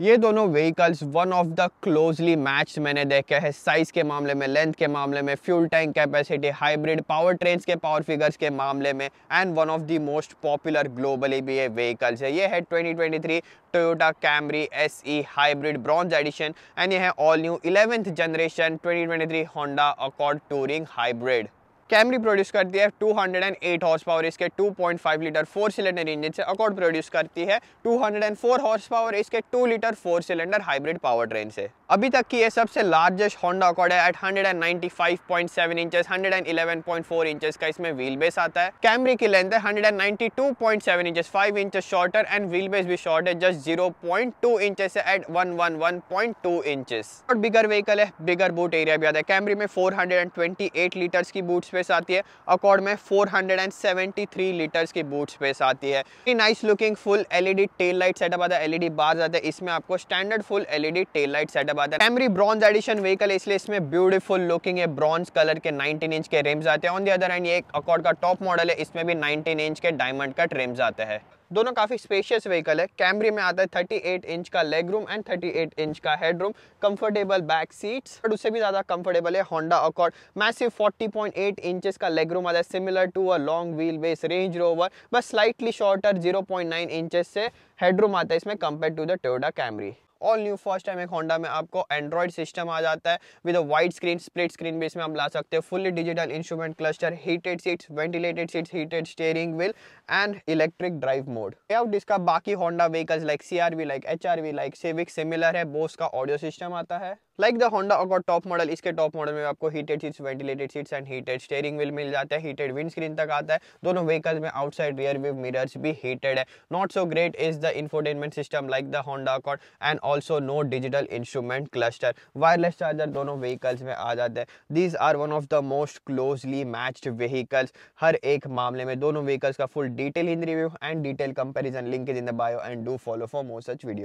ये दोनों vehicles one of the closely match मैंने देखे हैं साइज के मामले में लेंथ के मामले में fuel tank capacity hybrid power train के पावर फिगर्स के मामले में and one of the most popular globally भी ये व्हीकल्स है ये है 2023 Toyota Camry S E Bronze bronze edition and ये है all new 11th generation 2023 Honda Accord touring Hybrid. Camry produce करती है 208 हॉर्स पावर इसके 2.5 लीटर फोर सिलेंडर इंजन से अकॉर्ड प्रोड्यूस करती है 204 हॉर्स पावर इसके 2 litre four cylinder hybrid power train से अभी तक की ये सबसे लार्जेस्ट होंडा अकॉर्ड है एट 195.7 इंचेस 111.4 इंचेस का इसमें व्हील बेस आता है कैमरी की लेंथ है 192.7 inches 5 inches shorter and wheel base भी शॉर्ट है जस्ट 0.2 इंचेस से एट 111.2 इंचेस और बिगर व्हीकल है बिगर बूट एरिया भी आता है कैमरी में 428 लीटर्स की बूट स्पेस स्पेस आती है अकॉर्ड में 473 hundred and seventy three litres की बूट स्पेस आती है nice looking full LED tail light setup आता है एलईडी बार e e आता है इसमें आपको standard full LED tail light setup आता है एमरी ब्रॉन्ज एडिशन व्हीकल है इसलिए इसमें ब्यूटीफुल लुकिंग है ब्रॉन्ज कलर के नाइनटीन इंच के रिम्स आते हैं ऑन दी अदर एंड ये एक अकॉर्ड का टॉप मॉडल है इसमें भी नाइनटीन इंच के डायमंड कट रिम्स आते हैं दोनों काफ़ी स्पेशियस व्हीकल है कैमरी में आता है 38 इंच का लेग रूम एंड 38 इंच का head room comfortable back seats और उससे भी ज़्यादा कंफर्टेबल है होंडा अकॉर्ड मैसिव 40.8 इंचेस का लेग रूम आता है similar to a long wheel base Range Rover बस स्लाइटली शॉर्टर 0.9 इंचेस से हेड रूम आता है इसमें compare to the Toyota Camry all new first time एक होंडा में आपको एंड्रॉइड सिस्टम आ जाता है with wide screen split screen भी इसमें आप ला सकते हैं fully digital instrument cluster heated seats ventilated seats heated steering wheel and electric drive mode layout इसका बाकी Honda vehicles like C like H like Civic similar है बोस का ऑडियो सिस्टम आता है लाइक द होंडा अगर top model इसके top model में आपको heated seats ventilated seats and heated steering wheel मिल जाता है हीटेड विंडस्क्रीन तक आता है दोनों व्हीकल्स में आउटसाइड रियर व्यू मिरर्स भी हीटेड है not so great is the infotainment system like the Honda Accord and also no digital instrument cluster wireless charger दोनों व्हीकल्स में आ जाते हैं these are one of the most closely matched vehicles हर एक मामले में दोनों व्हीकल्स का full detail in review and detail comparison link is in the bio and do follow for more such video